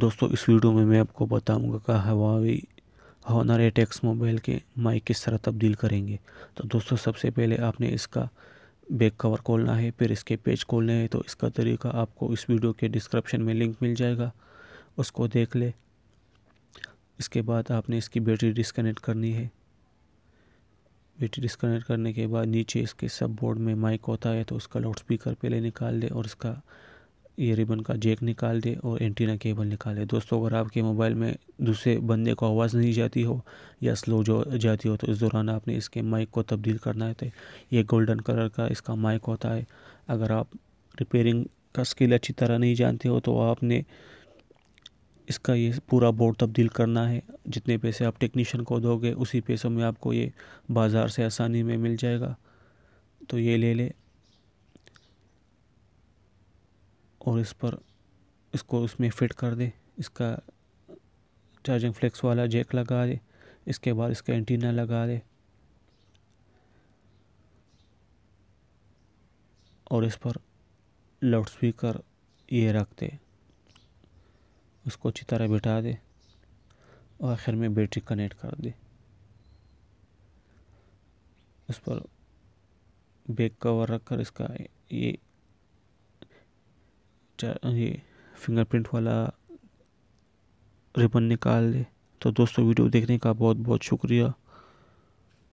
दोस्तों इस वीडियो में मैं आपको बताऊंगा कि हवावी हॉनर एट मोबाइल के माइक किस तरह तब्दील करेंगे तो दोस्तों सबसे पहले आपने इसका बैक कवर खोलना है फिर इसके पेज खोलने हैं तो इसका तरीका आपको इस वीडियो के डिस्क्रिप्शन में लिंक मिल जाएगा उसको देख ले इसके बाद आपने इसकी बैटरी डिस्कनेक्ट करनी है बैटरी डिस्कनेक्ट करने के बाद नीचे इसके सब बोर्ड में माइक होता है तो उसका लाउड स्पीकर पहले निकाल दे और इसका ये रिबन का जैक निकाल दे और एंटीना केबल दे दोस्तों अगर आपके मोबाइल में दूसरे बंदे को आवाज़ नहीं जाती हो या स्लो जो जाती हो तो इस दौरान आपने इसके माइक को तब्दील करना है तो ये गोल्डन कलर का इसका माइक होता है अगर आप रिपेयरिंग का स्किल अच्छी तरह नहीं जानते हो तो आपने इसका ये पूरा बोर्ड तब्दील करना है जितने पैसे आप टेक्नीशियन को दोगे उसी पैसों में आपको ये बाज़ार से आसानी में मिल जाएगा तो ये ले ले और इस पर इसको उसमें फिट कर दे इसका चार्जिंग फ्लेक्स वाला जैक लगा दे इसके बाद इसका एंटीना लगा दे और इस पर लाउड स्पीकर ये रख दे उसको अच्छी तरह बिठा दे और आखिर में बैटरी कनेक्ट कर दे उस पर बैक कवर रख कर इसका ये ये फिंगरप्रिंट वाला रिबन निकाल ले तो दोस्तों वीडियो देखने का बहुत बहुत शुक्रिया